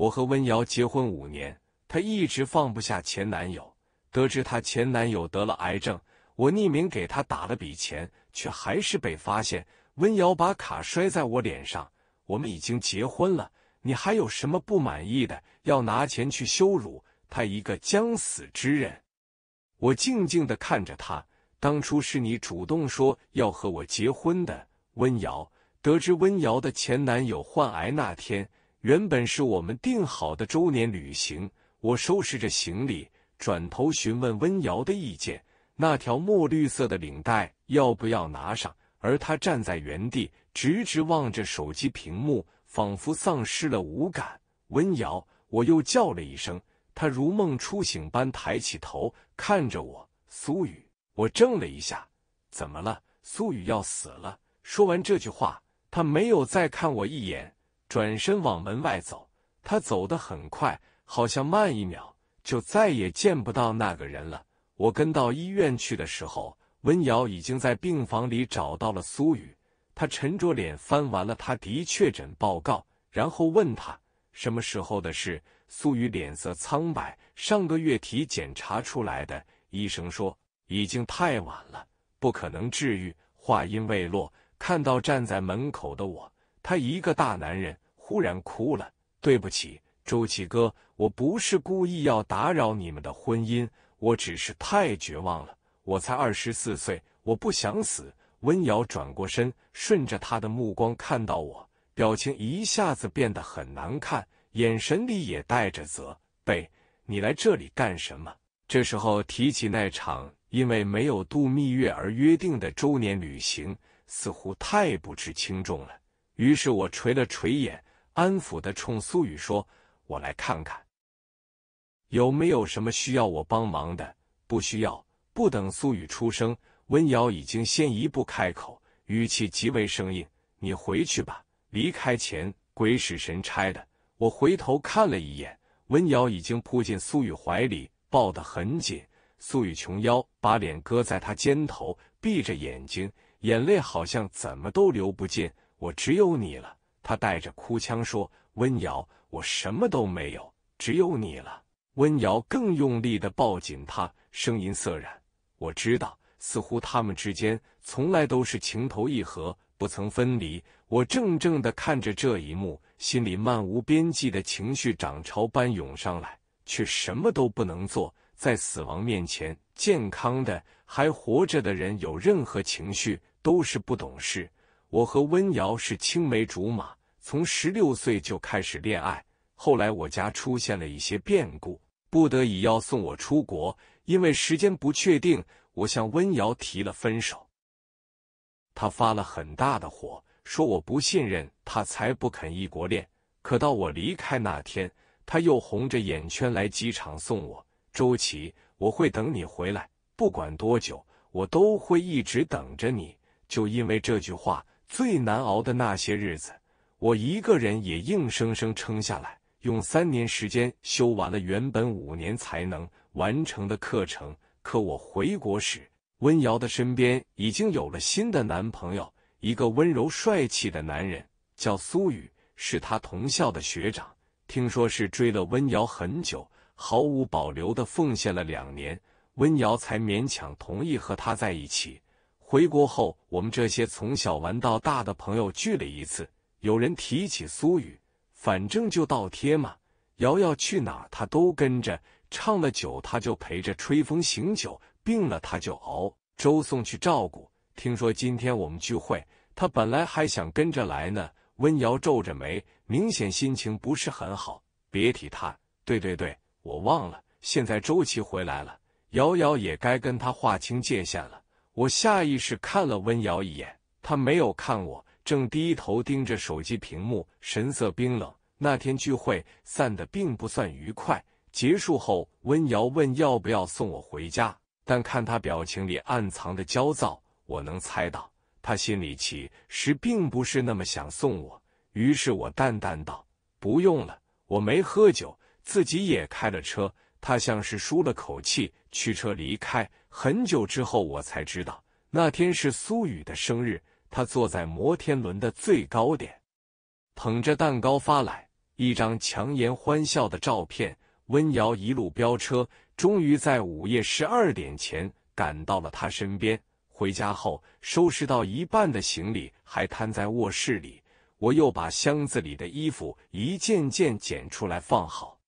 我和温瑶结婚五年，她一直放不下前男友。得知她前男友得了癌症，我匿名给她打了笔钱，却还是被发现。温瑶把卡摔在我脸上。我们已经结婚了，你还有什么不满意的？要拿钱去羞辱他一个将死之人？我静静地看着他。当初是你主动说要和我结婚的，温瑶。得知温瑶的前男友患癌那天。原本是我们定好的周年旅行，我收拾着行李，转头询问温瑶的意见，那条墨绿色的领带要不要拿上？而他站在原地，直直望着手机屏幕，仿佛丧失了五感。温瑶，我又叫了一声，他如梦初醒般抬起头看着我。苏雨，我怔了一下，怎么了？苏雨要死了。说完这句话，他没有再看我一眼。转身往门外走，他走得很快，好像慢一秒就再也见不到那个人了。我跟到医院去的时候，温瑶已经在病房里找到了苏雨。他沉着脸翻完了他的确诊报告，然后问他什么时候的事。苏雨脸色苍白，上个月体检查出来的，医生说已经太晚了，不可能治愈。话音未落，看到站在门口的我。他一个大男人忽然哭了，对不起，周琦哥，我不是故意要打扰你们的婚姻，我只是太绝望了。我才二十四岁，我不想死。温瑶转过身，顺着他的目光看到我，表情一下子变得很难看，眼神里也带着责备。你来这里干什么？这时候提起那场因为没有度蜜月而约定的周年旅行，似乎太不知轻重了。于是我垂了垂眼，安抚的冲苏雨说：“我来看看，有没有什么需要我帮忙的？”不需要。不等苏雨出声，温瑶已经先一步开口，语气极为生硬：“你回去吧。”离开前，鬼使神差的，我回头看了一眼，温瑶已经扑进苏雨怀里，抱得很紧。苏雨琼腰，把脸搁在他肩头，闭着眼睛，眼泪好像怎么都流不进。我只有你了，他带着哭腔说：“温瑶，我什么都没有，只有你了。”温瑶更用力的抱紧他，声音涩然：“我知道，似乎他们之间从来都是情投意合，不曾分离。”我怔怔的看着这一幕，心里漫无边际的情绪涨潮般涌上来，却什么都不能做。在死亡面前，健康的、还活着的人有任何情绪都是不懂事。我和温瑶是青梅竹马，从十六岁就开始恋爱。后来我家出现了一些变故，不得已要送我出国。因为时间不确定，我向温瑶提了分手。他发了很大的火，说我不信任他，才不肯异国恋。可到我离开那天，他又红着眼圈来机场送我。周琦，我会等你回来，不管多久，我都会一直等着你。就因为这句话。最难熬的那些日子，我一个人也硬生生撑下来，用三年时间修完了原本五年才能完成的课程。可我回国时，温瑶的身边已经有了新的男朋友，一个温柔帅气的男人，叫苏宇，是他同校的学长。听说是追了温瑶很久，毫无保留的奉献了两年，温瑶才勉强同意和他在一起。回国后，我们这些从小玩到大的朋友聚了一次。有人提起苏雨，反正就倒贴嘛。瑶瑶去哪儿，他都跟着；唱了酒，他就陪着吹风醒酒；病了，他就熬粥送去照顾。听说今天我们聚会，他本来还想跟着来呢。温瑶皱着眉，明显心情不是很好。别提他。对对对，我忘了。现在周琦回来了，瑶瑶也该跟他划清界限了。我下意识看了温瑶一眼，她没有看我，正低头盯着手机屏幕，神色冰冷。那天聚会散得并不算愉快，结束后，温瑶问要不要送我回家，但看他表情里暗藏的焦躁，我能猜到他心里其实并不是那么想送我。于是我淡淡道：“不用了，我没喝酒，自己也开了车。”他像是舒了口气，驱车离开。很久之后，我才知道那天是苏雨的生日。他坐在摩天轮的最高点，捧着蛋糕发来一张强颜欢笑的照片。温瑶一路飙车，终于在午夜十二点前赶到了他身边。回家后，收拾到一半的行李还摊在卧室里，我又把箱子里的衣服一件件捡出来放好。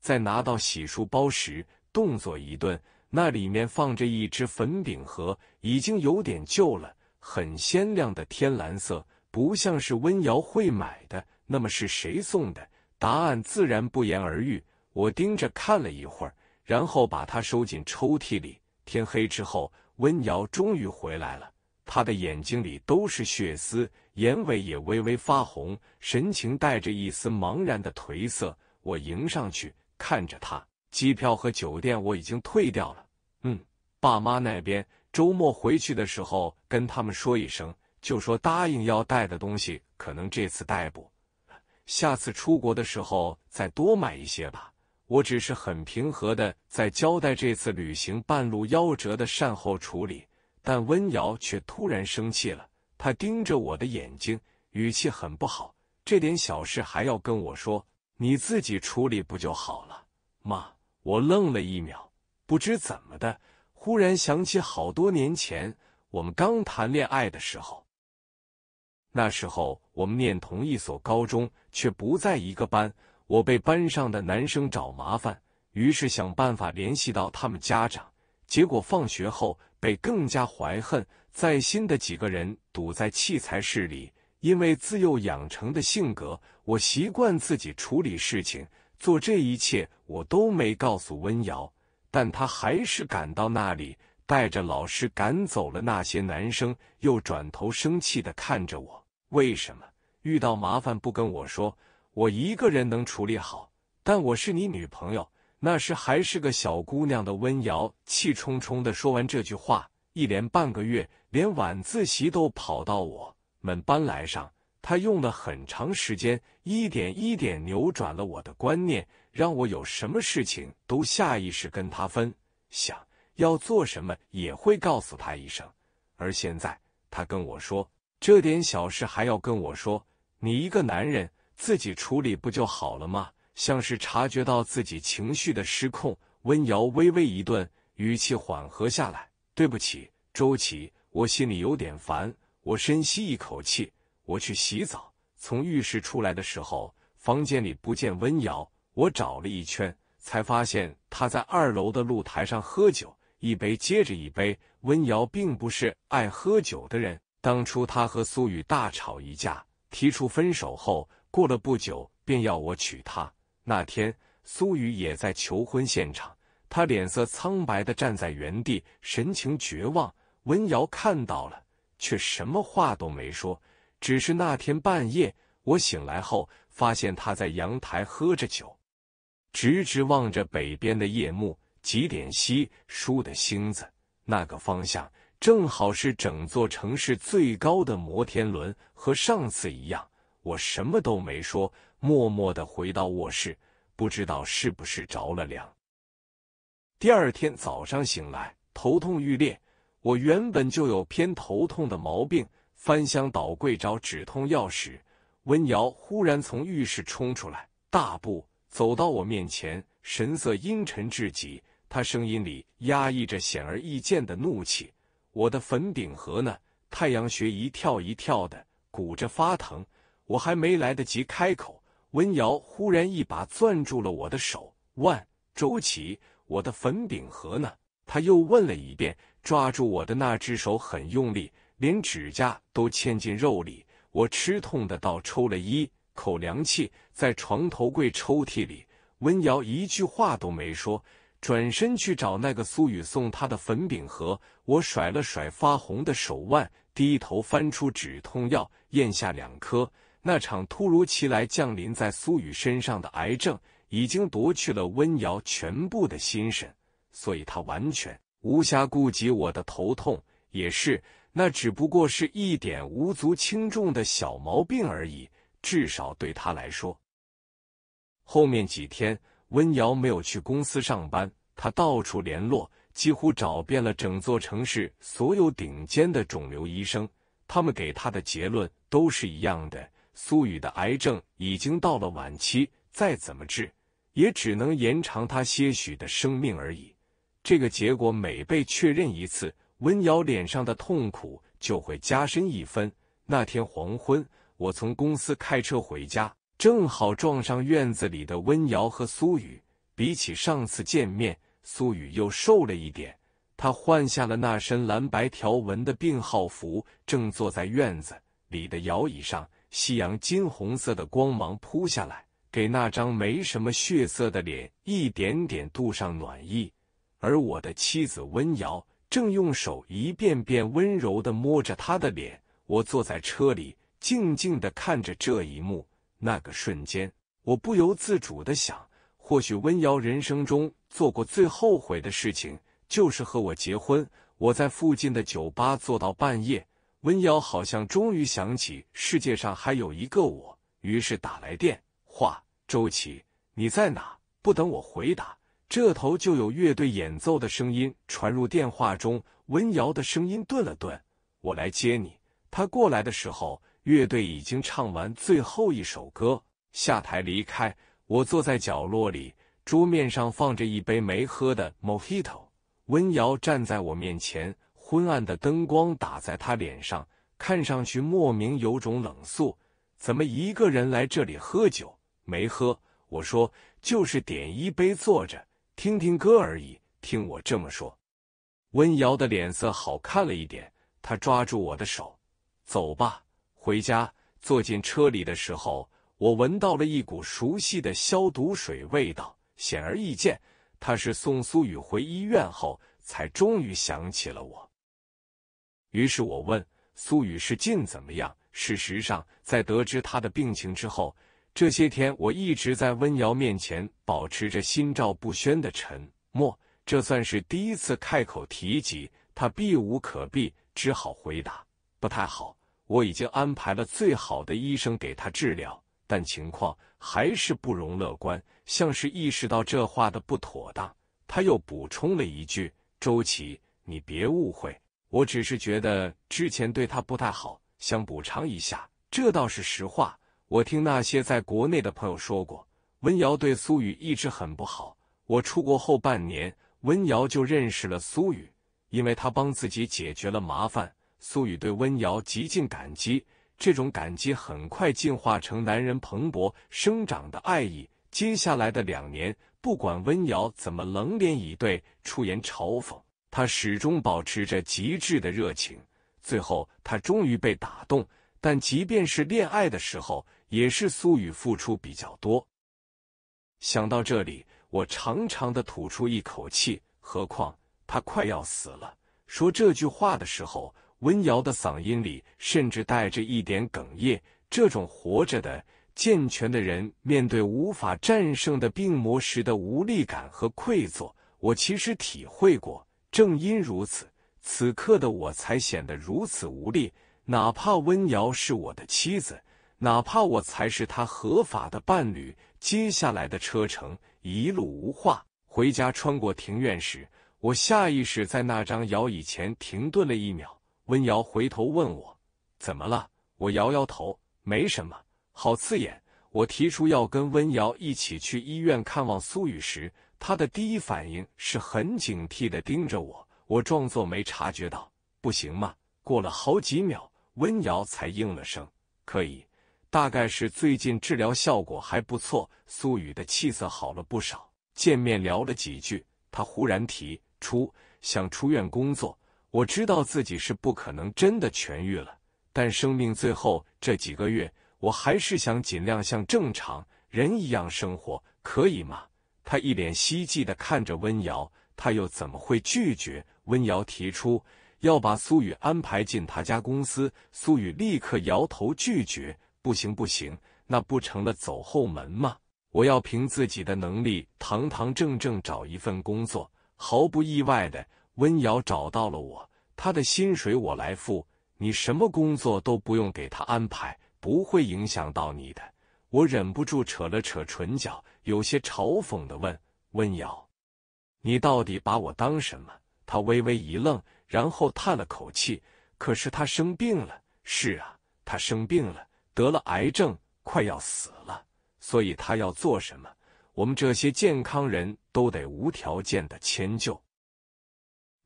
在拿到洗漱包时，动作一顿。那里面放着一只粉饼盒，已经有点旧了，很鲜亮的天蓝色，不像是温瑶会买的。那么是谁送的？答案自然不言而喻。我盯着看了一会儿，然后把它收进抽屉里。天黑之后，温瑶终于回来了，她的眼睛里都是血丝，眼尾也微微发红，神情带着一丝茫然的颓色。我迎上去。看着他，机票和酒店我已经退掉了。嗯，爸妈那边周末回去的时候跟他们说一声，就说答应要带的东西可能这次带不，下次出国的时候再多买一些吧。我只是很平和的在交代这次旅行半路夭折的善后处理，但温瑶却突然生气了。他盯着我的眼睛，语气很不好，这点小事还要跟我说。你自己处理不就好了吗？我愣了一秒，不知怎么的，忽然想起好多年前我们刚谈恋爱的时候。那时候我们念同一所高中，却不在一个班。我被班上的男生找麻烦，于是想办法联系到他们家长。结果放学后被更加怀恨在心的几个人堵在器材室里。因为自幼养成的性格，我习惯自己处理事情。做这一切，我都没告诉温瑶，但他还是赶到那里，带着老师赶走了那些男生，又转头生气的看着我：“为什么遇到麻烦不跟我说？我一个人能处理好。”但我是你女朋友，那时还是个小姑娘的温瑶气冲冲的说完这句话，一连半个月，连晚自习都跑到我。们搬来上，他用了很长时间，一点一点扭转了我的观念，让我有什么事情都下意识跟他分享，要做什么也会告诉他一声。而现在，他跟我说这点小事还要跟我说，你一个男人自己处理不就好了吗？像是察觉到自己情绪的失控，温瑶微微一顿，语气缓和下来：“对不起，周琦，我心里有点烦。”我深吸一口气，我去洗澡。从浴室出来的时候，房间里不见温瑶。我找了一圈，才发现他在二楼的露台上喝酒，一杯接着一杯。温瑶并不是爱喝酒的人。当初他和苏雨大吵一架，提出分手后，过了不久便要我娶她。那天，苏雨也在求婚现场，他脸色苍白的站在原地，神情绝望。温瑶看到了。却什么话都没说，只是那天半夜，我醒来后发现他在阳台喝着酒，直直望着北边的夜幕，几点西疏的星子，那个方向正好是整座城市最高的摩天轮。和上次一样，我什么都没说，默默的回到卧室，不知道是不是着了凉。第二天早上醒来，头痛欲裂。我原本就有偏头痛的毛病，翻箱倒柜找止痛药时，温瑶忽然从浴室冲出来，大步走到我面前，神色阴沉至极。他声音里压抑着显而易见的怒气。我的粉饼盒呢？太阳穴一跳一跳的，鼓着发疼。我还没来得及开口，温瑶忽然一把攥住了我的手腕。周琦，我的粉饼盒呢？他又问了一遍。抓住我的那只手很用力，连指甲都嵌进肉里。我吃痛的倒抽了一口凉气，在床头柜抽屉里，温瑶一句话都没说，转身去找那个苏雨送她的粉饼盒。我甩了甩发红的手腕，低头翻出止痛药，咽下两颗。那场突如其来降临在苏雨身上的癌症，已经夺去了温瑶全部的心神，所以她完全。无暇顾及我的头痛，也是，那只不过是一点无足轻重的小毛病而已。至少对他来说，后面几天温瑶没有去公司上班，他到处联络，几乎找遍了整座城市所有顶尖的肿瘤医生，他们给他的结论都是一样的：苏雨的癌症已经到了晚期，再怎么治，也只能延长他些许的生命而已。这个结果每被确认一次，温瑶脸上的痛苦就会加深一分。那天黄昏，我从公司开车回家，正好撞上院子里的温瑶和苏雨。比起上次见面，苏雨又瘦了一点。他换下了那身蓝白条纹的病号服，正坐在院子里的摇椅上。夕阳金红色的光芒扑下来，给那张没什么血色的脸一点点镀上暖意。而我的妻子温瑶正用手一遍遍温柔的摸着他的脸，我坐在车里静静的看着这一幕。那个瞬间，我不由自主的想，或许温瑶人生中做过最后悔的事情就是和我结婚。我在附近的酒吧坐到半夜，温瑶好像终于想起世界上还有一个我，于是打来电话：“周琦，你在哪？”不等我回答。这头就有乐队演奏的声音传入电话中，温瑶的声音顿了顿：“我来接你。”他过来的时候，乐队已经唱完最后一首歌，下台离开。我坐在角落里，桌面上放着一杯没喝的 Mojito。温瑶站在我面前，昏暗的灯光打在他脸上，看上去莫名有种冷肃。怎么一个人来这里喝酒？没喝，我说：“就是点一杯，坐着。”听听歌而已。听我这么说，温瑶的脸色好看了一点。她抓住我的手，走吧，回家。坐进车里的时候，我闻到了一股熟悉的消毒水味道。显而易见，他是送苏雨回医院后，才终于想起了我。于是我问苏雨是进怎么样。事实上，在得知他的病情之后。这些天，我一直在温瑶面前保持着心照不宣的沉默。这算是第一次开口提及，他避无可避，只好回答：“不太好，我已经安排了最好的医生给他治疗，但情况还是不容乐观。”像是意识到这话的不妥当，他又补充了一句：“周琦，你别误会，我只是觉得之前对他不太好，想补偿一下，这倒是实话。”我听那些在国内的朋友说过，温瑶对苏雨一直很不好。我出国后半年，温瑶就认识了苏雨，因为他帮自己解决了麻烦。苏雨对温瑶极尽感激，这种感激很快进化成男人蓬勃生长的爱意。接下来的两年，不管温瑶怎么冷脸以对，出言嘲讽，他始终保持着极致的热情。最后，他终于被打动，但即便是恋爱的时候。也是苏雨付出比较多。想到这里，我长长的吐出一口气。何况他快要死了。说这句话的时候，温瑶的嗓音里甚至带着一点哽咽。这种活着的健全的人面对无法战胜的病魔时的无力感和愧疚，我其实体会过。正因如此，此刻的我才显得如此无力。哪怕温瑶是我的妻子。哪怕我才是他合法的伴侣。接下来的车程一路无话。回家穿过庭院时，我下意识在那张摇椅前停顿了一秒。温瑶回头问我：“怎么了？”我摇摇头：“没什么，好刺眼。”我提出要跟温瑶一起去医院看望苏雨时，他的第一反应是很警惕地盯着我。我装作没察觉到：“不行吗？”过了好几秒，温瑶才应了声：“可以。”大概是最近治疗效果还不错，苏雨的气色好了不少。见面聊了几句，他忽然提出想出院工作。我知道自己是不可能真的痊愈了，但生命最后这几个月，我还是想尽量像正常人一样生活，可以吗？他一脸希冀的看着温瑶，他又怎么会拒绝？温瑶提出要把苏雨安排进他家公司，苏雨立刻摇头拒绝。不行不行，那不成了走后门吗？我要凭自己的能力，堂堂正正找一份工作。毫不意外的，温瑶找到了我，他的薪水我来付，你什么工作都不用给他安排，不会影响到你的。我忍不住扯了扯唇角，有些嘲讽的问温瑶：“你到底把我当什么？”他微微一愣，然后叹了口气。可是他生病了。是啊，他生病了。得了癌症，快要死了，所以他要做什么，我们这些健康人都得无条件的迁就。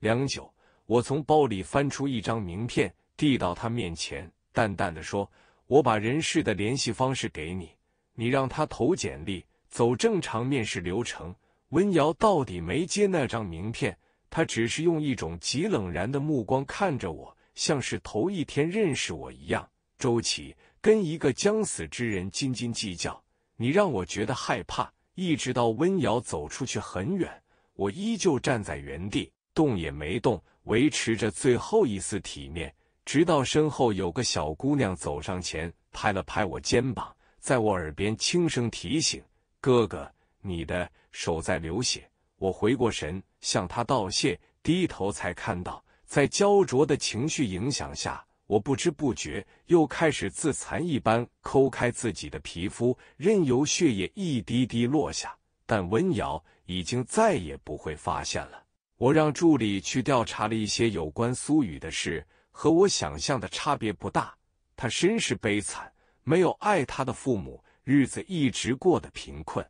良久，我从包里翻出一张名片，递到他面前，淡淡的说：“我把人事的联系方式给你，你让他投简历，走正常面试流程。”温瑶到底没接那张名片，他只是用一种极冷然的目光看着我，像是头一天认识我一样。周琦，跟一个将死之人斤斤计较，你让我觉得害怕。一直到温瑶走出去很远，我依旧站在原地，动也没动，维持着最后一丝体面。直到身后有个小姑娘走上前，拍了拍我肩膀，在我耳边轻声提醒：“哥哥，你的手在流血。”我回过神，向她道谢，低头才看到，在焦灼的情绪影响下。我不知不觉又开始自残一般，抠开自己的皮肤，任由血液一滴滴落下。但温瑶已经再也不会发现了。我让助理去调查了一些有关苏雨的事，和我想象的差别不大。他身世悲惨，没有爱他的父母，日子一直过得贫困。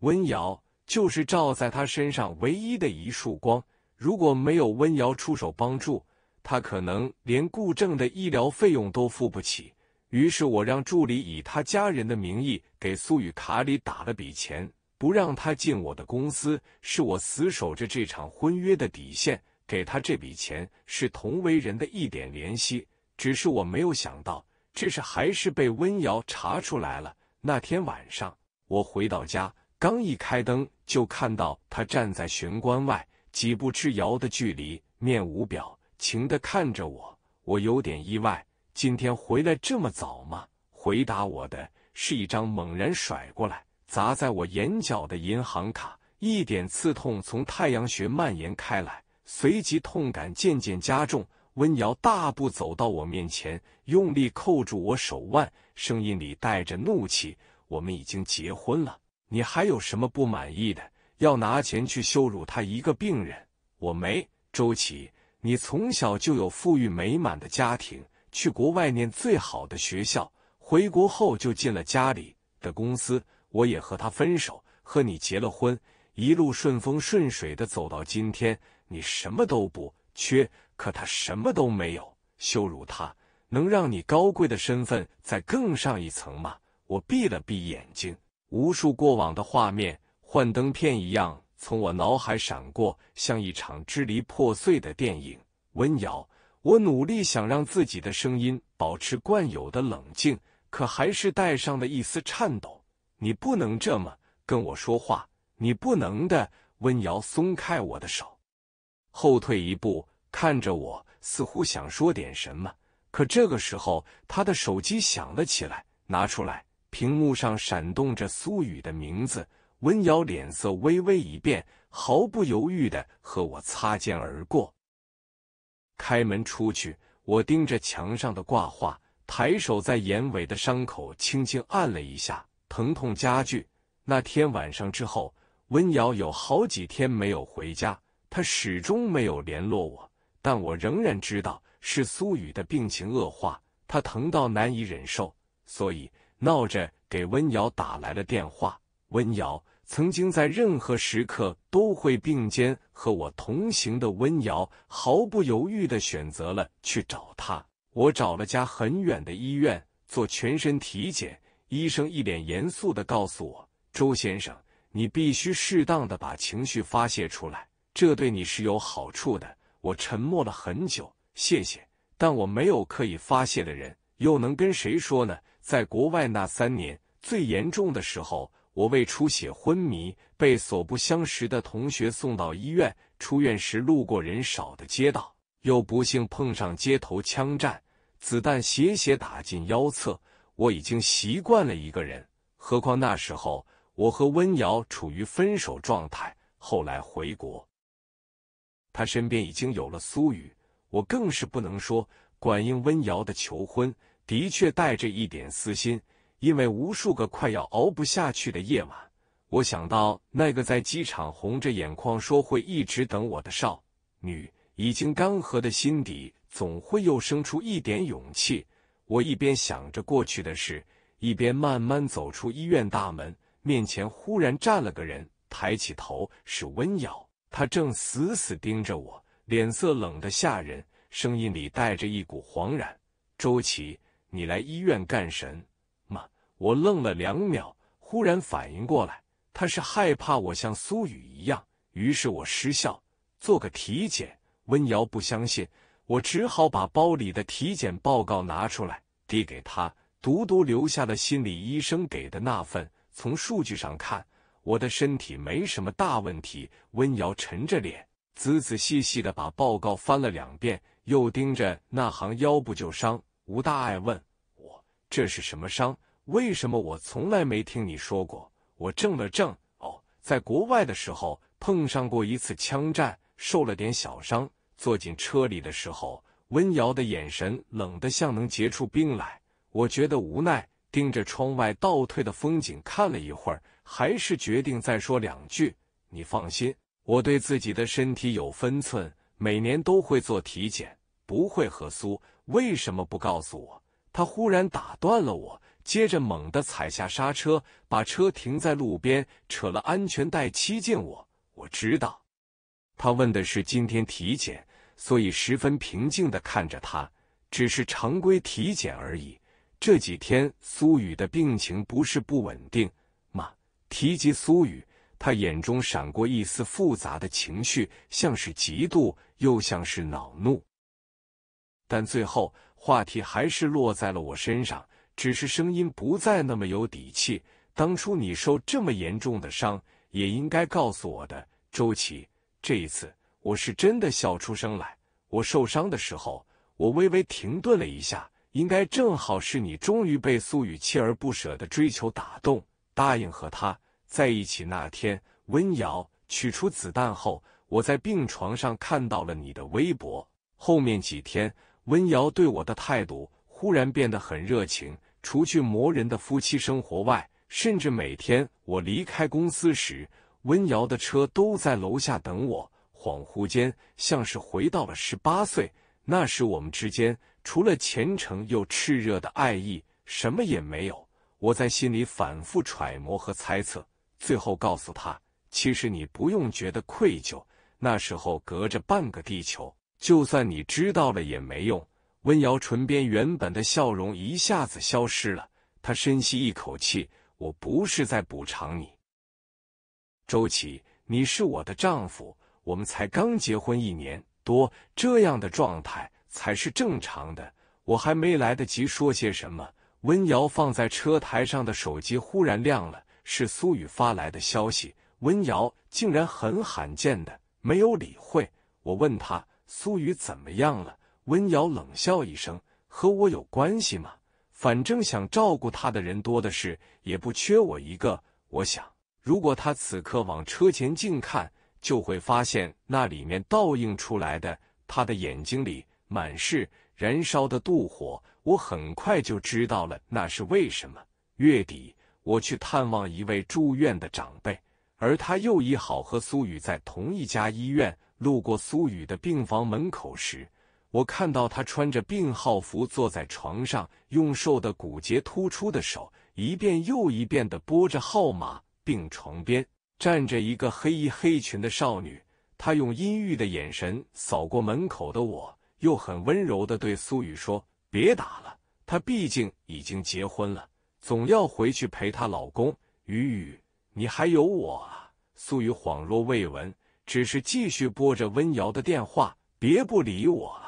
温瑶就是照在他身上唯一的一束光。如果没有温瑶出手帮助，他可能连顾正的医疗费用都付不起，于是我让助理以他家人的名义给苏雨卡里打了笔钱，不让他进我的公司，是我死守着这场婚约的底线。给他这笔钱是同为人的一点怜惜，只是我没有想到，这事还是被温瑶查出来了。那天晚上，我回到家，刚一开灯，就看到他站在玄关外几步之遥的距离，面无表情的看着我，我有点意外，今天回来这么早吗？回答我的是一张猛然甩过来、砸在我眼角的银行卡，一点刺痛从太阳穴蔓延开来，随即痛感渐渐加重。温瑶大步走到我面前，用力扣住我手腕，声音里带着怒气：“我们已经结婚了，你还有什么不满意的？要拿钱去羞辱他一个病人？”我没，周琦。你从小就有富裕美满的家庭，去国外念最好的学校，回国后就进了家里的公司。我也和他分手，和你结了婚，一路顺风顺水的走到今天。你什么都不缺，可他什么都没有。羞辱他，能让你高贵的身份再更上一层吗？我闭了闭眼睛，无数过往的画面，幻灯片一样。从我脑海闪过，像一场支离破碎的电影。温瑶，我努力想让自己的声音保持惯有的冷静，可还是带上了一丝颤抖。你不能这么跟我说话，你不能的。温瑶松开我的手，后退一步，看着我，似乎想说点什么。可这个时候，他的手机响了起来，拿出来，屏幕上闪动着苏雨的名字。温瑶脸色微微一变，毫不犹豫的和我擦肩而过，开门出去。我盯着墙上的挂画，抬手在眼尾的伤口轻轻按了一下，疼痛加剧。那天晚上之后，温瑶有好几天没有回家，她始终没有联络我，但我仍然知道是苏雨的病情恶化，她疼到难以忍受，所以闹着给温瑶打来了电话。温瑶曾经在任何时刻都会并肩和我同行的温瑶，毫不犹豫的选择了去找他。我找了家很远的医院做全身体检，医生一脸严肃的告诉我：“周先生，你必须适当的把情绪发泄出来，这对你是有好处的。”我沉默了很久，谢谢，但我没有可以发泄的人，又能跟谁说呢？在国外那三年，最严重的时候。我为出血昏迷，被所不相识的同学送到医院。出院时路过人少的街道，又不幸碰上街头枪战，子弹斜斜打进腰侧。我已经习惯了一个人，何况那时候我和温瑶处于分手状态。后来回国，他身边已经有了苏雨，我更是不能说。管应温瑶的求婚，的确带着一点私心。因为无数个快要熬不下去的夜晚，我想到那个在机场红着眼眶说会一直等我的少女，已经干涸的心底总会又生出一点勇气。我一边想着过去的事，一边慢慢走出医院大门，面前忽然站了个人，抬起头是温瑶，他正死死盯着我，脸色冷得吓人，声音里带着一股惶然：“周琦，你来医院干什？”我愣了两秒，忽然反应过来，他是害怕我像苏雨一样，于是我失笑，做个体检。温瑶不相信我，只好把包里的体检报告拿出来递给他，独独留下了心理医生给的那份。从数据上看，我的身体没什么大问题。温瑶沉着脸，仔仔细细的把报告翻了两遍，又盯着那行腰部旧伤无大碍，问我这是什么伤。为什么我从来没听你说过？我怔了怔，哦，在国外的时候碰上过一次枪战，受了点小伤。坐进车里的时候，温瑶的眼神冷得像能结出冰来。我觉得无奈，盯着窗外倒退的风景看了一会儿，还是决定再说两句。你放心，我对自己的身体有分寸，每年都会做体检，不会和苏。为什么不告诉我？他忽然打断了我。接着猛地踩下刹车，把车停在路边，扯了安全带，骑进我。我知道，他问的是今天体检，所以十分平静的看着他，只是常规体检而已。这几天苏雨的病情不是不稳定吗？提及苏雨，他眼中闪过一丝复杂的情绪，像是嫉妒，又像是恼怒，但最后话题还是落在了我身上。只是声音不再那么有底气。当初你受这么严重的伤，也应该告诉我的。周琦，这一次我是真的笑出声来。我受伤的时候，我微微停顿了一下，应该正好是你终于被苏雨锲而不舍的追求打动，答应和他在一起那天。温瑶取出子弹后，我在病床上看到了你的微博。后面几天，温瑶对我的态度忽然变得很热情。除去磨人的夫妻生活外，甚至每天我离开公司时，温瑶的车都在楼下等我。恍惚间，像是回到了十八岁，那时我们之间除了虔诚又炽热的爱意，什么也没有。我在心里反复揣摩和猜测，最后告诉他：“其实你不用觉得愧疚，那时候隔着半个地球，就算你知道了也没用。”温瑶唇边原本的笑容一下子消失了，她深吸一口气：“我不是在补偿你，周琦，你是我的丈夫，我们才刚结婚一年多，这样的状态才是正常的。”我还没来得及说些什么，温瑶放在车台上的手机忽然亮了，是苏雨发来的消息。温瑶竟然很罕见的没有理会我，问他：“苏雨怎么样了？”温瑶冷笑一声：“和我有关系吗？反正想照顾他的人多的是，也不缺我一个。”我想，如果他此刻往车前近看，就会发现那里面倒映出来的他的眼睛里满是燃烧的妒火。我很快就知道了那是为什么。月底，我去探望一位住院的长辈，而他又一好和苏雨在同一家医院。路过苏雨的病房门口时。我看到他穿着病号服坐在床上，用瘦的骨节突出的手一遍又一遍地拨着号码。病床边站着一个黑衣黑裙的少女，她用阴郁的眼神扫过门口的我，又很温柔地对苏雨说：“别打了，她毕竟已经结婚了，总要回去陪她老公。雨雨，你还有我啊。”苏雨恍若未闻，只是继续拨着温瑶的电话：“别不理我。”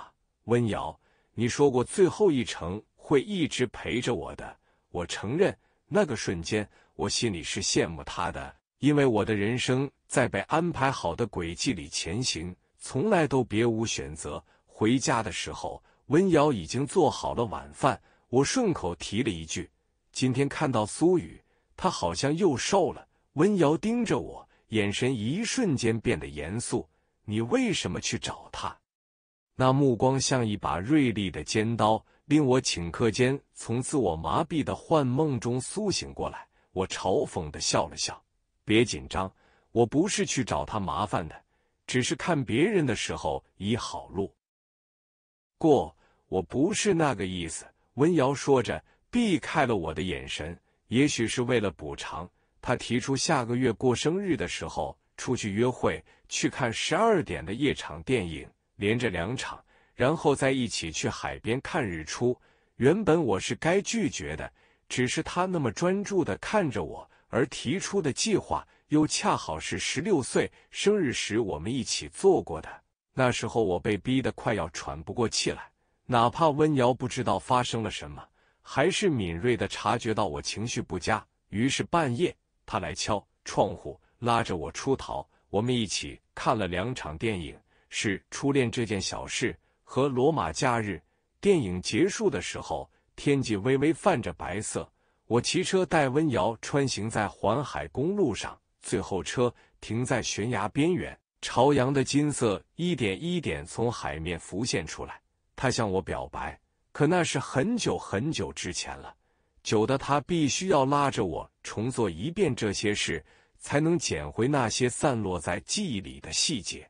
温瑶，你说过最后一程会一直陪着我的。我承认，那个瞬间我心里是羡慕他的，因为我的人生在被安排好的轨迹里前行，从来都别无选择。回家的时候，温瑶已经做好了晚饭，我顺口提了一句：“今天看到苏雨，她好像又瘦了。”温瑶盯着我，眼神一瞬间变得严肃：“你为什么去找她？”那目光像一把锐利的尖刀，令我顷刻间从自我麻痹的幻梦中苏醒过来。我嘲讽的笑了笑：“别紧张，我不是去找他麻烦的，只是看别人的时候已好路。”“过。我不是那个意思。”温瑶说着，避开了我的眼神。也许是为了补偿，他提出下个月过生日的时候出去约会，去看十二点的夜场电影。连着两场，然后再一起去海边看日出。原本我是该拒绝的，只是他那么专注的看着我，而提出的计划又恰好是十六岁生日时我们一起做过的。那时候我被逼得快要喘不过气来，哪怕温瑶不知道发生了什么，还是敏锐的察觉到我情绪不佳。于是半夜他来敲窗户，拉着我出逃。我们一起看了两场电影。是初恋这件小事和罗马假日。电影结束的时候，天际微微泛着白色。我骑车带温瑶穿行在环海公路上，最后车停在悬崖边缘。朝阳的金色一点一点从海面浮现出来。他向我表白，可那是很久很久之前了。久的他必须要拉着我重做一遍这些事，才能捡回那些散落在记忆里的细节。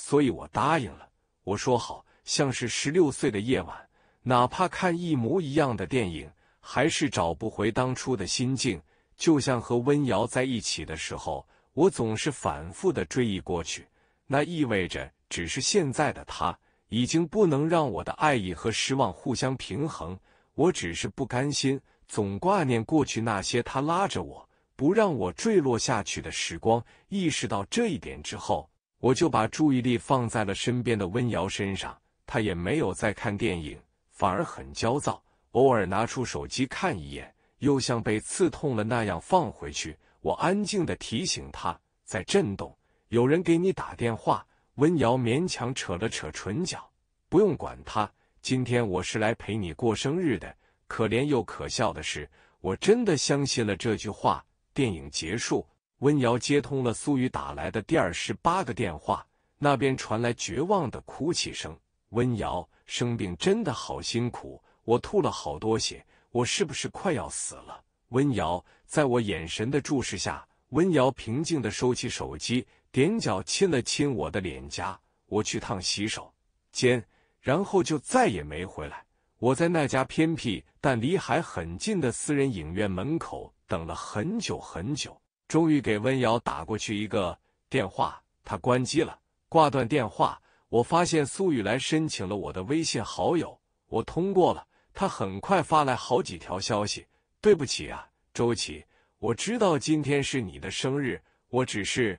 所以我答应了。我说，好像是十六岁的夜晚，哪怕看一模一样的电影，还是找不回当初的心境。就像和温瑶在一起的时候，我总是反复的追忆过去。那意味着，只是现在的他已经不能让我的爱意和失望互相平衡。我只是不甘心，总挂念过去那些他拉着我不让我坠落下去的时光。意识到这一点之后。我就把注意力放在了身边的温瑶身上，她也没有再看电影，反而很焦躁，偶尔拿出手机看一眼，又像被刺痛了那样放回去。我安静的提醒她，在震动，有人给你打电话。温瑶勉强扯了扯唇角，不用管他。今天我是来陪你过生日的。可怜又可笑的是，我真的相信了这句话。电影结束。温瑶接通了苏雨打来的第二十八个电话，那边传来绝望的哭泣声。温瑶生病真的好辛苦，我吐了好多血，我是不是快要死了？温瑶，在我眼神的注视下，温瑶平静的收起手机，踮脚亲了亲我的脸颊。我去趟洗手间，然后就再也没回来。我在那家偏僻但离海很近的私人影院门口等了很久很久。终于给温瑶打过去一个电话，他关机了。挂断电话，我发现苏雨兰申请了我的微信好友，我通过了。他很快发来好几条消息：“对不起啊，周琦，我知道今天是你的生日，我只是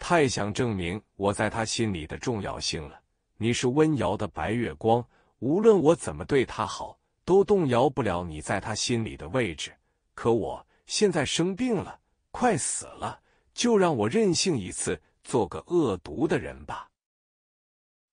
太想证明我在他心里的重要性了。你是温瑶的白月光，无论我怎么对他好，都动摇不了你在他心里的位置。可我现在生病了。”快死了，就让我任性一次，做个恶毒的人吧。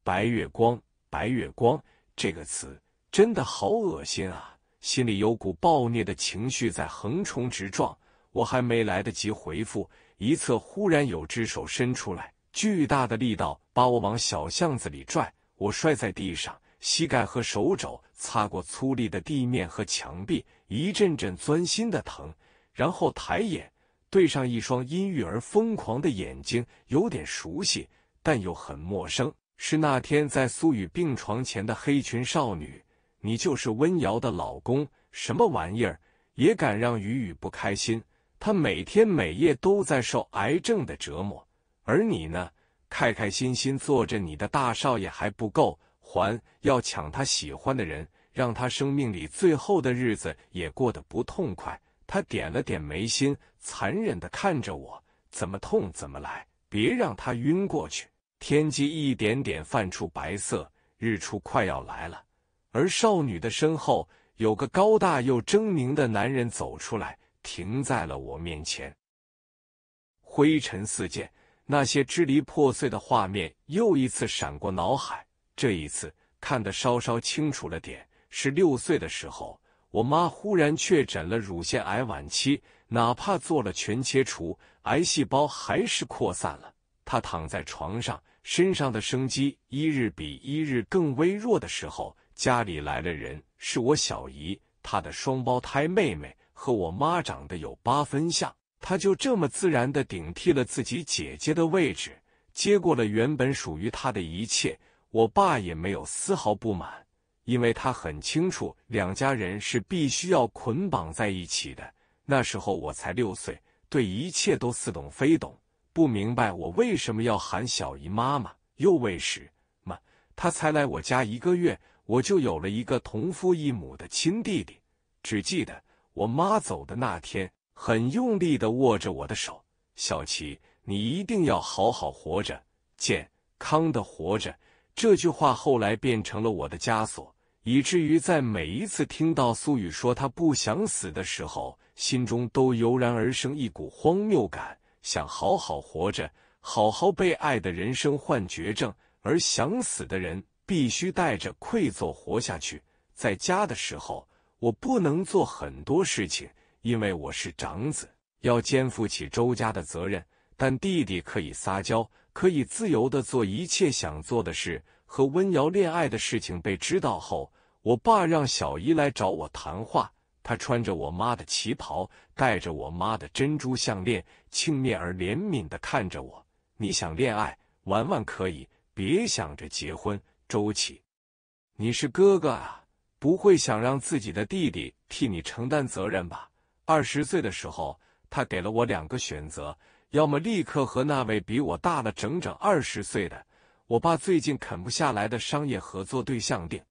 白月光，白月光这个词真的好恶心啊！心里有股暴虐的情绪在横冲直撞。我还没来得及回复，一侧忽然有只手伸出来，巨大的力道把我往小巷子里拽。我摔在地上，膝盖和手肘擦过粗粝的地面和墙壁，一阵阵钻心的疼。然后抬眼。对上一双阴郁而疯狂的眼睛，有点熟悉，但又很陌生。是那天在苏雨病床前的黑裙少女。你就是温瑶的老公？什么玩意儿？也敢让雨雨不开心？她每天每夜都在受癌症的折磨，而你呢，开开心心做着你的大少爷还不够，还要抢他喜欢的人，让他生命里最后的日子也过得不痛快。他点了点眉心，残忍的看着我，怎么痛怎么来，别让他晕过去。天际一点点泛出白色，日出快要来了。而少女的身后，有个高大又狰狞的男人走出来，停在了我面前。灰尘四溅，那些支离破碎的画面又一次闪过脑海。这一次看得稍稍清楚了点，是六岁的时候。我妈忽然确诊了乳腺癌晚期，哪怕做了全切除，癌细胞还是扩散了。她躺在床上，身上的生机一日比一日更微弱的时候，家里来了人，是我小姨，她的双胞胎妹妹和我妈长得有八分像，她就这么自然的顶替了自己姐姐的位置，接过了原本属于她的一切。我爸也没有丝毫不满。因为他很清楚，两家人是必须要捆绑在一起的。那时候我才六岁，对一切都似懂非懂，不明白我为什么要喊小姨妈妈，又为什么他才来我家一个月，我就有了一个同父异母的亲弟弟。只记得我妈走的那天，很用力的握着我的手：“小琪，你一定要好好活着，健康的活着。”这句话后来变成了我的枷锁。以至于在每一次听到苏雨说他不想死的时候，心中都油然而生一股荒谬感，想好好活着，好好被爱的人生患绝症，而想死的人必须带着愧疚活下去。在家的时候，我不能做很多事情，因为我是长子，要肩负起周家的责任。但弟弟可以撒娇，可以自由的做一切想做的事。和温瑶恋爱的事情被知道后。我爸让小姨来找我谈话。她穿着我妈的旗袍，戴着我妈的珍珠项链，轻蔑而怜悯的看着我。你想恋爱玩玩可以，别想着结婚。周琦，你是哥哥啊，不会想让自己的弟弟替你承担责任吧？二十岁的时候，他给了我两个选择：要么立刻和那位比我大了整整二十岁的我爸最近啃不下来的商业合作对象定。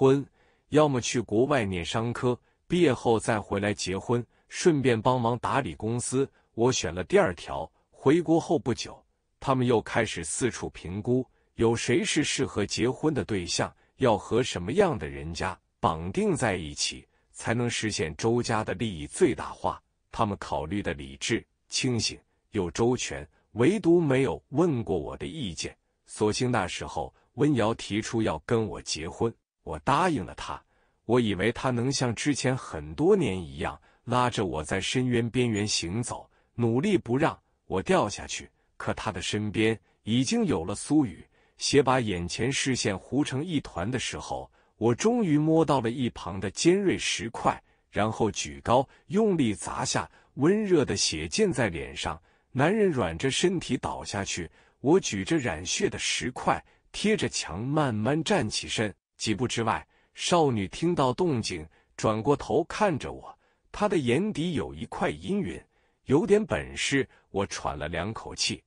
婚，要么去国外念商科，毕业后再回来结婚，顺便帮忙打理公司。我选了第二条。回国后不久，他们又开始四处评估，有谁是适合结婚的对象，要和什么样的人家绑定在一起，才能实现周家的利益最大化。他们考虑的理智、清醒又周全，唯独没有问过我的意见。所幸那时候温瑶提出要跟我结婚。我答应了他，我以为他能像之前很多年一样，拉着我在深渊边缘行走，努力不让我掉下去。可他的身边已经有了苏雨，血把眼前视线糊成一团的时候，我终于摸到了一旁的尖锐石块，然后举高，用力砸下。温热的血溅在脸上，男人软着身体倒下去。我举着染血的石块，贴着墙慢慢站起身。几步之外，少女听到动静，转过头看着我。她的眼底有一块阴云，有点本事。我喘了两口气，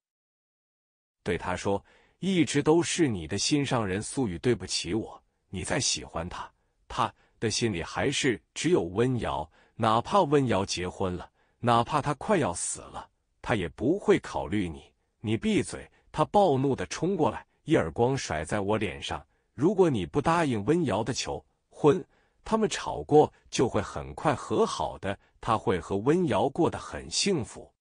对她说：“一直都是你的心上人，素雨，对不起我。你再喜欢他，他的心里还是只有温瑶。哪怕温瑶结婚了，哪怕他快要死了，他也不会考虑你。你闭嘴！”他暴怒的冲过来，一耳光甩在我脸上。如果你不答应温瑶的求婚，他们吵过就会很快和好的，他会和温瑶过得很幸福。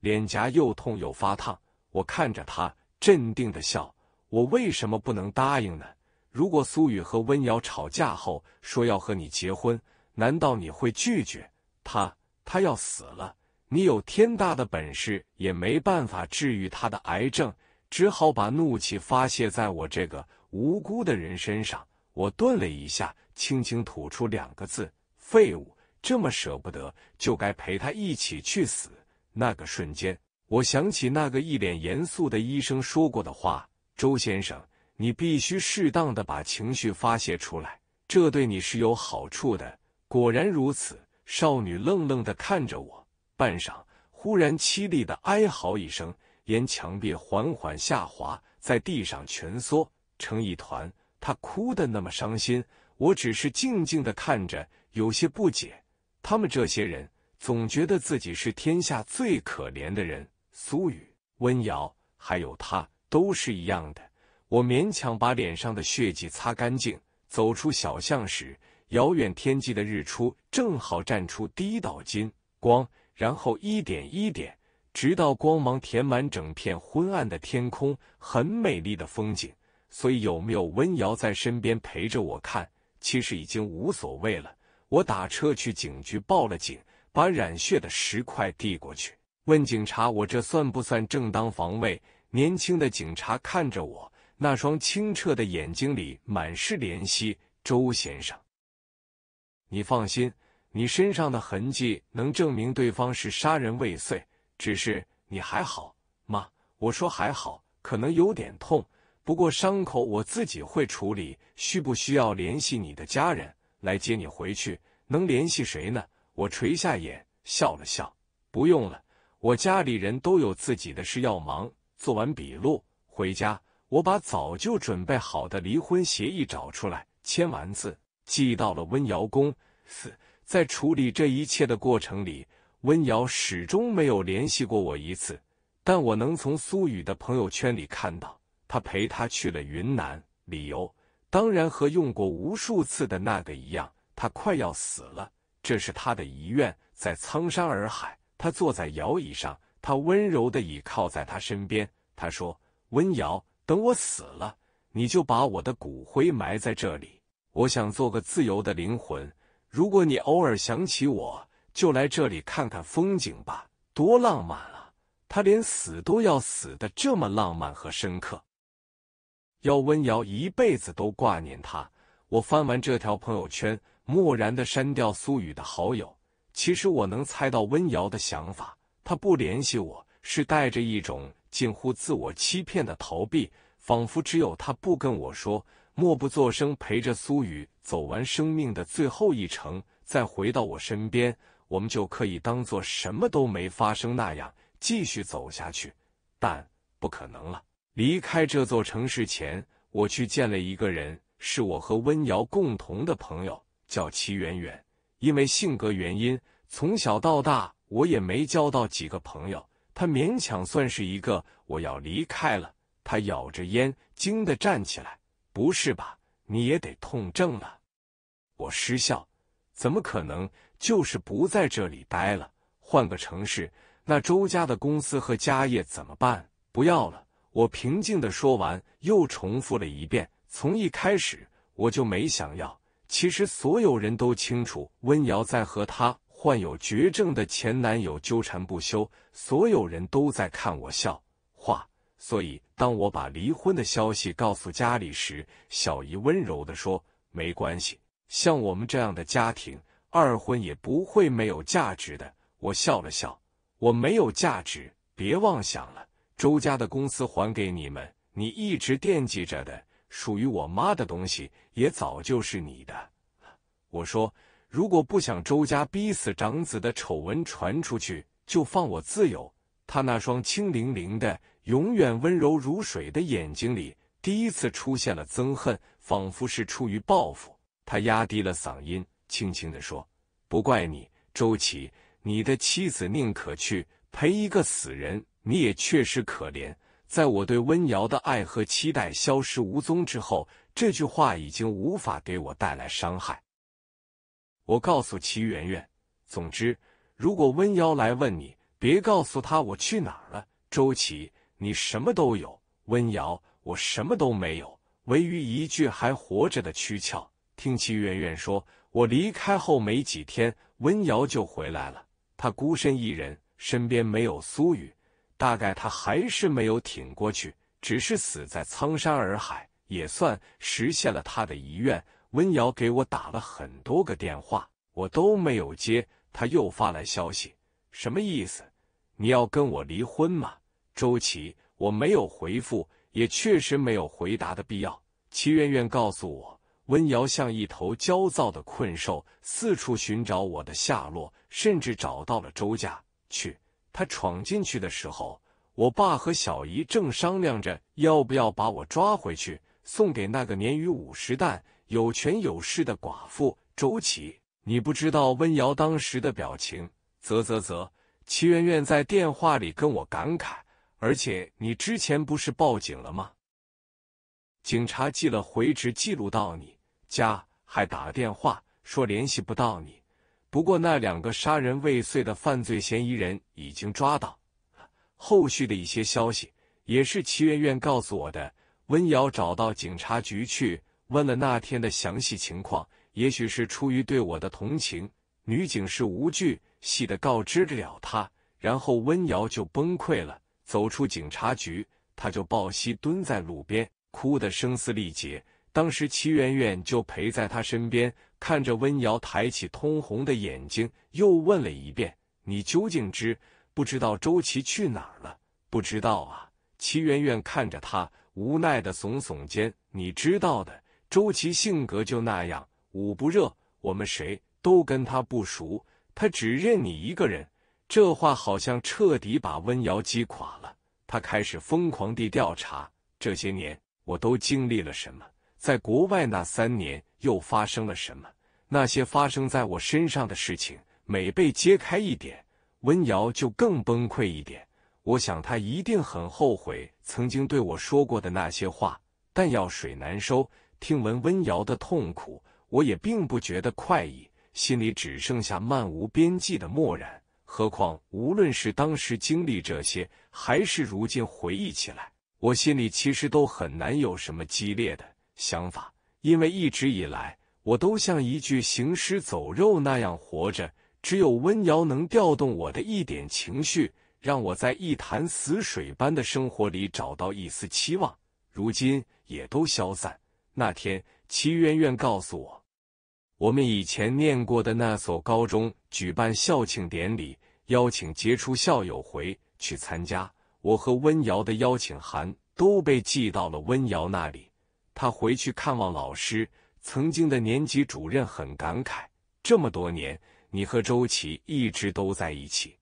脸颊又痛又发烫，我看着他，镇定的笑。我为什么不能答应呢？如果苏雨和温瑶吵架后说要和你结婚，难道你会拒绝他？他要死了，你有天大的本事也没办法治愈他的癌症，只好把怒气发泄在我这个。无辜的人身上，我顿了一下，轻轻吐出两个字：“废物。”这么舍不得，就该陪他一起去死。那个瞬间，我想起那个一脸严肃的医生说过的话：“周先生，你必须适当的把情绪发泄出来，这对你是有好处的。”果然如此。少女愣愣地看着我，半晌，忽然凄厉的哀嚎一声，沿墙壁缓缓下滑，在地上蜷缩。成一团，他哭得那么伤心，我只是静静的看着，有些不解。他们这些人总觉得自己是天下最可怜的人，苏雨、温瑶，还有他，都是一样的。我勉强把脸上的血迹擦干净，走出小巷时，遥远天际的日出正好绽出第一道金光，然后一点一点，直到光芒填满整片昏暗的天空，很美丽的风景。所以有没有温瑶在身边陪着我看，其实已经无所谓了。我打车去警局报了警，把染血的石块递过去，问警察：“我这算不算正当防卫？”年轻的警察看着我，那双清澈的眼睛里满是怜惜。周先生，你放心，你身上的痕迹能证明对方是杀人未遂。只是你还好吗？我说还好，可能有点痛。不过伤口我自己会处理，需不需要联系你的家人来接你回去？能联系谁呢？我垂下眼笑了笑，不用了，我家里人都有自己的事要忙。做完笔录回家，我把早就准备好的离婚协议找出来，签完字，寄到了温瑶宫。四，在处理这一切的过程里，温瑶始终没有联系过我一次，但我能从苏雨的朋友圈里看到。他陪他去了云南，理由当然和用过无数次的那个一样。他快要死了，这是他的遗愿。在苍山洱海，他坐在摇椅上，他温柔的倚靠在他身边。他说：“温瑶，等我死了，你就把我的骨灰埋在这里。我想做个自由的灵魂。如果你偶尔想起我，就来这里看看风景吧，多浪漫啊！”他连死都要死的这么浪漫和深刻。要温瑶一辈子都挂念他。我翻完这条朋友圈，默然的删掉苏雨的好友。其实我能猜到温瑶的想法，他不联系我是带着一种近乎自我欺骗的逃避，仿佛只有他不跟我说，默不作声陪着苏雨走完生命的最后一程，再回到我身边，我们就可以当做什么都没发生那样继续走下去。但不可能了。离开这座城市前，我去见了一个人，是我和温瑶共同的朋友，叫齐媛媛。因为性格原因，从小到大我也没交到几个朋友，他勉强算是一个。我要离开了，他咬着烟，惊得站起来：“不是吧？你也得痛症了？”我失笑：“怎么可能？就是不在这里待了，换个城市。那周家的公司和家业怎么办？不要了。”我平静的说完，又重复了一遍。从一开始我就没想要。其实所有人都清楚，温瑶在和她患有绝症的前男友纠缠不休，所有人都在看我笑话。所以，当我把离婚的消息告诉家里时，小姨温柔的说：“没关系，像我们这样的家庭，二婚也不会没有价值的。”我笑了笑：“我没有价值，别妄想了。”周家的公司还给你们，你一直惦记着的，属于我妈的东西，也早就是你的我说，如果不想周家逼死长子的丑闻传出去，就放我自由。他那双清凌凌的、永远温柔如水的眼睛里，第一次出现了憎恨，仿佛是出于报复。他压低了嗓音，轻轻的说：“不怪你，周琦，你的妻子宁可去陪一个死人。”你也确实可怜。在我对温瑶的爱和期待消失无踪之后，这句话已经无法给我带来伤害。我告诉齐媛媛：“总之，如果温瑶来问你，别告诉她我去哪儿了。”周琦，你什么都有；温瑶，我什么都没有，唯余一句还活着的躯壳。听齐媛媛说，我离开后没几天，温瑶就回来了。她孤身一人，身边没有苏雨。大概他还是没有挺过去，只是死在苍山洱海，也算实现了他的遗愿。温瑶给我打了很多个电话，我都没有接，他又发来消息，什么意思？你要跟我离婚吗？周琦，我没有回复，也确实没有回答的必要。齐媛媛告诉我，温瑶像一头焦躁的困兽，四处寻找我的下落，甚至找到了周家去。他闯进去的时候，我爸和小姨正商量着要不要把我抓回去，送给那个年逾五十但有权有势的寡妇周琦。你不知道温瑶当时的表情，啧啧啧！齐媛媛在电话里跟我感慨，而且你之前不是报警了吗？警察寄了回执记录到你家，还打了电话说联系不到你。不过，那两个杀人未遂的犯罪嫌疑人已经抓到。后续的一些消息也是齐媛媛告诉我的。温瑶找到警察局去问了那天的详细情况，也许是出于对我的同情，女警是无惧细的告知了他。然后温瑶就崩溃了，走出警察局，他就抱膝蹲在路边，哭得声嘶力竭。当时齐媛媛就陪在他身边。看着温瑶抬起通红的眼睛，又问了一遍：“你究竟知不知道周琦去哪了？”“不知道啊。”齐媛媛看着他，无奈的耸耸肩：“你知道的，周琦性格就那样，捂不热，我们谁都跟他不熟，他只认你一个人。”这话好像彻底把温瑶击垮了。他开始疯狂地调查：这些年我都经历了什么？在国外那三年。又发生了什么？那些发生在我身上的事情，每被揭开一点，温瑶就更崩溃一点。我想他一定很后悔曾经对我说过的那些话，但药水难收。听闻温瑶的痛苦，我也并不觉得快意，心里只剩下漫无边际的漠然。何况无论是当时经历这些，还是如今回忆起来，我心里其实都很难有什么激烈的想法。因为一直以来，我都像一具行尸走肉那样活着，只有温瑶能调动我的一点情绪，让我在一潭死水般的生活里找到一丝期望。如今也都消散。那天，齐媛媛告诉我，我们以前念过的那所高中举办校庆典礼，邀请杰出校友回去参加，我和温瑶的邀请函都被寄到了温瑶那里。他回去看望老师，曾经的年级主任很感慨：这么多年，你和周琦一直都在一起，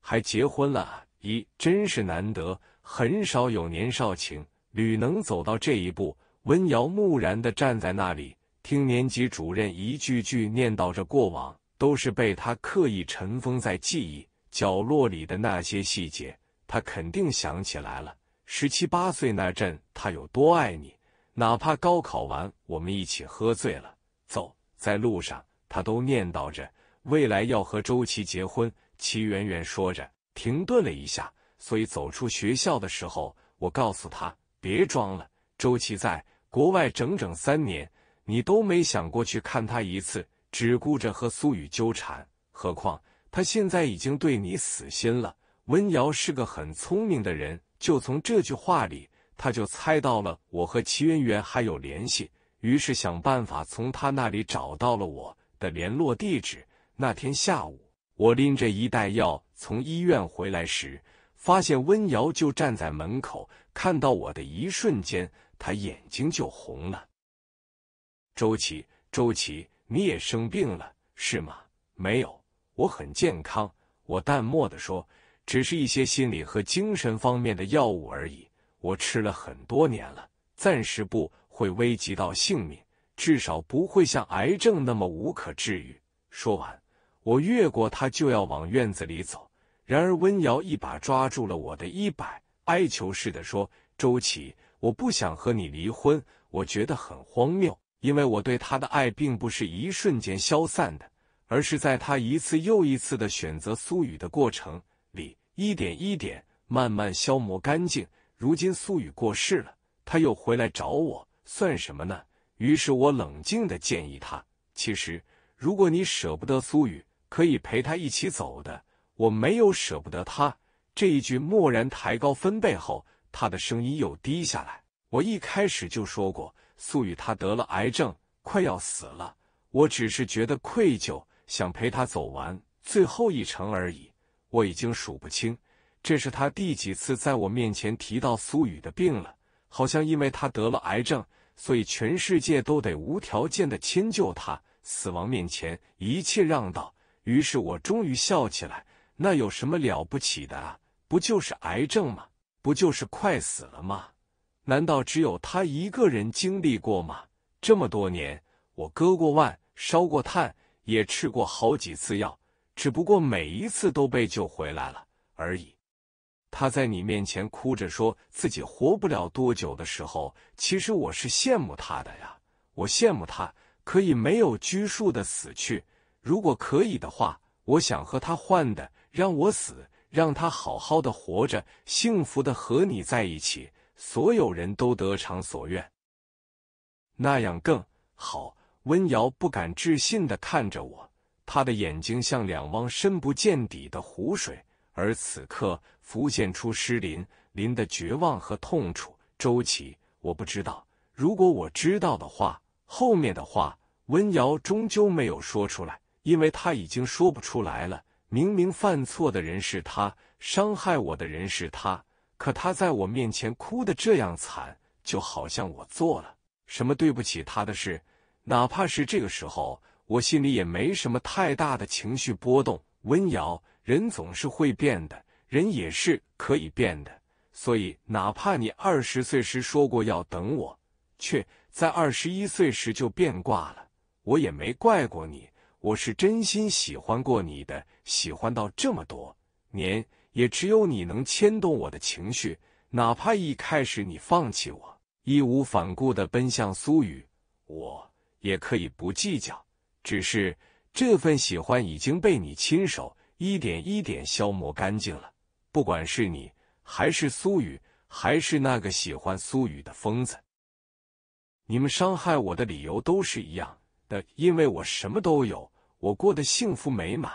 还结婚了，咦，真是难得，很少有年少情侣能走到这一步。温瑶木然的站在那里，听年级主任一句句念叨着过往，都是被他刻意尘封在记忆角落里的那些细节，他肯定想起来了。十七八岁那阵，他有多爱你？哪怕高考完，我们一起喝醉了，走在路上，他都念叨着未来要和周琦结婚。齐媛媛说着，停顿了一下，所以走出学校的时候，我告诉他别装了。周琦在国外整整三年，你都没想过去看他一次，只顾着和苏雨纠缠。何况他现在已经对你死心了。温瑶是个很聪明的人。就从这句话里，他就猜到了我和齐云元还有联系，于是想办法从他那里找到了我的联络地址。那天下午，我拎着一袋药从医院回来时，发现温瑶就站在门口。看到我的一瞬间，他眼睛就红了。周琦，周琦，你也生病了是吗？没有，我很健康。我淡漠的说。只是一些心理和精神方面的药物而已，我吃了很多年了，暂时不会危及到性命，至少不会像癌症那么无可治愈。说完，我越过他就要往院子里走，然而温瑶一把抓住了我的衣摆，哀求似的说：“周琦，我不想和你离婚，我觉得很荒谬，因为我对他的爱并不是一瞬间消散的，而是在他一次又一次的选择苏雨的过程。”一点一点慢慢消磨干净。如今苏雨过世了，他又回来找我，算什么呢？于是我冷静的建议他：其实，如果你舍不得苏雨，可以陪他一起走的。我没有舍不得他。这一句蓦然抬高分贝后，他的声音又低下来。我一开始就说过，苏雨他得了癌症，快要死了。我只是觉得愧疚，想陪他走完最后一程而已。我已经数不清，这是他第几次在我面前提到苏雨的病了。好像因为他得了癌症，所以全世界都得无条件的迁就他，死亡面前一切让道。于是我终于笑起来。那有什么了不起的？不就是癌症吗？不就是快死了吗？难道只有他一个人经历过吗？这么多年，我割过腕，烧过炭，也吃过好几次药。只不过每一次都被救回来了而已。他在你面前哭着说自己活不了多久的时候，其实我是羡慕他的呀。我羡慕他可以没有拘束的死去。如果可以的话，我想和他换的，让我死，让他好好的活着，幸福的和你在一起，所有人都得偿所愿，那样更好。温瑶不敢置信的看着我。他的眼睛像两汪深不见底的湖水，而此刻浮现出失林林的绝望和痛楚。周琦，我不知道，如果我知道的话，后面的话，温瑶终究没有说出来，因为他已经说不出来了。明明犯错的人是他，伤害我的人是他，可他在我面前哭得这样惨，就好像我做了什么对不起他的事，哪怕是这个时候。我心里也没什么太大的情绪波动。温瑶，人总是会变的，人也是可以变的。所以，哪怕你二十岁时说过要等我，却在二十一岁时就变卦了，我也没怪过你。我是真心喜欢过你的，喜欢到这么多年，也只有你能牵动我的情绪。哪怕一开始你放弃我，义无反顾的奔向苏雨，我也可以不计较。只是这份喜欢已经被你亲手一点一点消磨干净了。不管是你，还是苏雨，还是那个喜欢苏雨的疯子，你们伤害我的理由都是一样的。因为我什么都有，我过得幸福美满，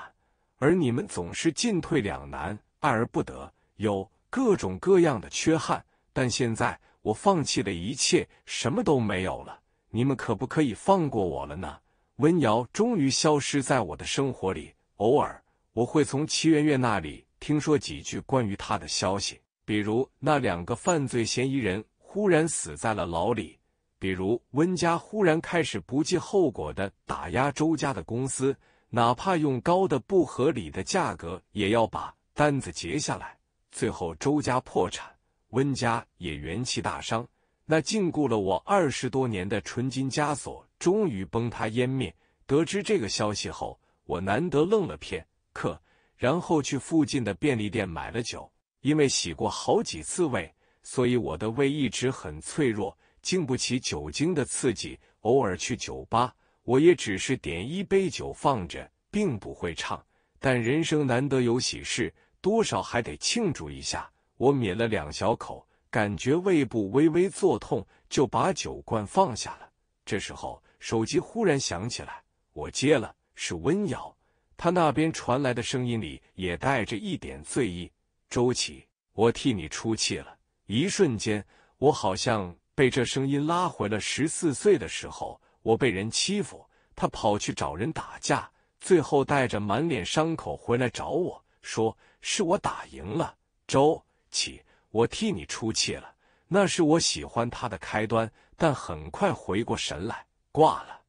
而你们总是进退两难，爱而不得，有各种各样的缺憾。但现在我放弃了一切，什么都没有了。你们可不可以放过我了呢？温瑶终于消失在我的生活里。偶尔，我会从齐媛媛那里听说几句关于她的消息，比如那两个犯罪嫌疑人忽然死在了牢里，比如温家忽然开始不计后果的打压周家的公司，哪怕用高的、不合理的价格也要把单子结下来。最后，周家破产，温家也元气大伤。那禁锢了我二十多年的纯金枷锁。终于崩塌湮灭。得知这个消息后，我难得愣了片刻，然后去附近的便利店买了酒。因为洗过好几次胃，所以我的胃一直很脆弱，经不起酒精的刺激。偶尔去酒吧，我也只是点一杯酒放着，并不会唱。但人生难得有喜事，多少还得庆祝一下。我抿了两小口，感觉胃部微微作痛，就把酒罐放下了。这时候。手机忽然响起来，我接了，是温瑶。他那边传来的声音里也带着一点醉意：“周琦，我替你出气了。”一瞬间，我好像被这声音拉回了十四岁的时候，我被人欺负，他跑去找人打架，最后带着满脸伤口回来找我说：“是我打赢了，周琦，我替你出气了。”那是我喜欢他的开端，但很快回过神来。挂了，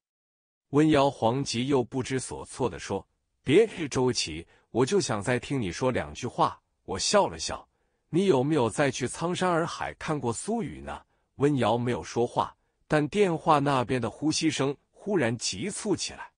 温瑶惶急又不知所措的说：“别是周琦，我就想再听你说两句话。”我笑了笑：“你有没有再去苍山洱海看过苏雨呢？”温瑶没有说话，但电话那边的呼吸声忽然急促起来，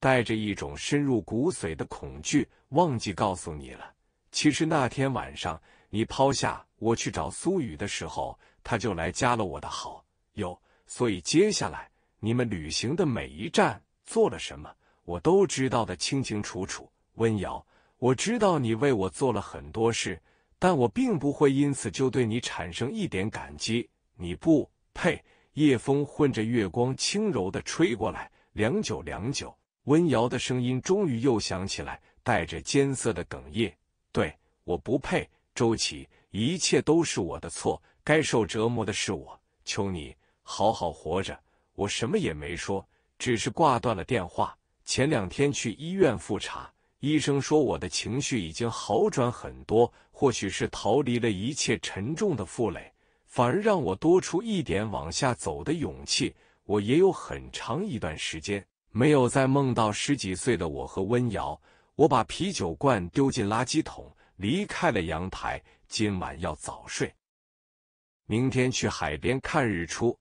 带着一种深入骨髓的恐惧。忘记告诉你了，其实那天晚上你抛下我去找苏雨的时候，他就来加了我的好友。所以，接下来你们旅行的每一站做了什么，我都知道的清清楚楚。温瑶，我知道你为我做了很多事，但我并不会因此就对你产生一点感激。你不配。夜风混着月光轻柔的吹过来，良久良久，温瑶的声音终于又响起来，带着艰涩的哽咽：“对，我不配。”周琦，一切都是我的错，该受折磨的是我。求你。好好活着，我什么也没说，只是挂断了电话。前两天去医院复查，医生说我的情绪已经好转很多，或许是逃离了一切沉重的负累，反而让我多出一点往下走的勇气。我也有很长一段时间没有再梦到十几岁的我和温瑶。我把啤酒罐丢进垃圾桶，离开了阳台。今晚要早睡，明天去海边看日出。